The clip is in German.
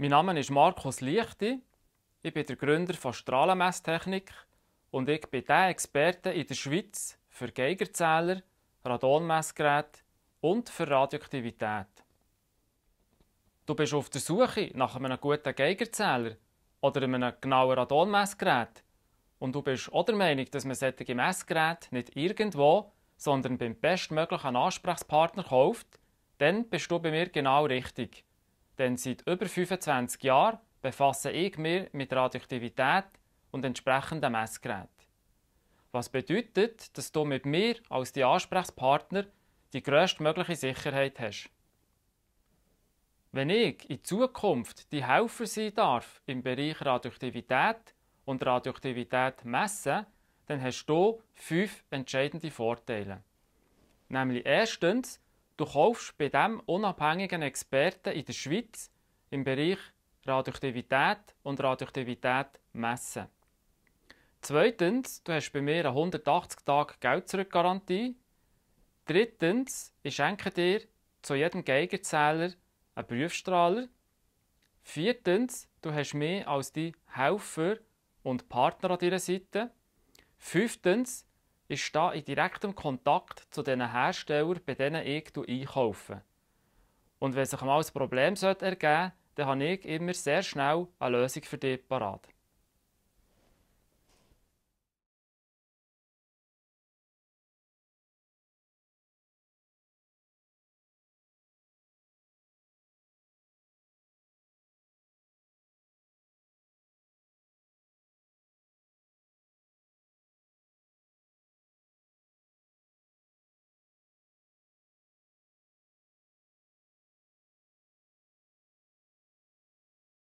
Mein Name ist Markus Lichti. Ich bin der Gründer von Strahlenmesstechnik und ich bin der Experte in der Schweiz für Geigerzähler, Radonmessgeräte und für Radioaktivität. Du bist auf der Suche nach einem guten Geigerzähler oder einem genauen Radonmessgerät und du bist auch der Meinung, dass man solche Messgeräte nicht irgendwo, sondern beim bestmöglichen Ansprechpartner kauft, dann bist du bei mir genau richtig denn seit über 25 Jahren befasse ich mich mit Radioaktivität und entsprechenden Messgeräten. Was bedeutet, dass du mit mir als die Ansprechpartner die größtmögliche Sicherheit hast. Wenn ich in Zukunft die Helfer sein darf im Bereich Radioaktivität und Radioaktivität messen, dann hast du fünf entscheidende Vorteile. Nämlich erstens Du kaufst bei diesem unabhängigen Experten in der Schweiz im Bereich Radioaktivität und Radioaktivität messen. Zweitens, du hast bei mir eine 180 Tage Geld zurück Garantie. Drittens, ich schenke dir zu jedem Geigerzähler einen Prüfstrahler. Viertens, du hast mehr als dein Helfer und Partner an deiner Seite. Fünftens, ich stehe in direktem Kontakt zu den Herstellern, bei denen ich einkaufe. Und wenn sich mal ein Problem ergeben sollte, dann habe ich immer sehr schnell eine Lösung für dich parat.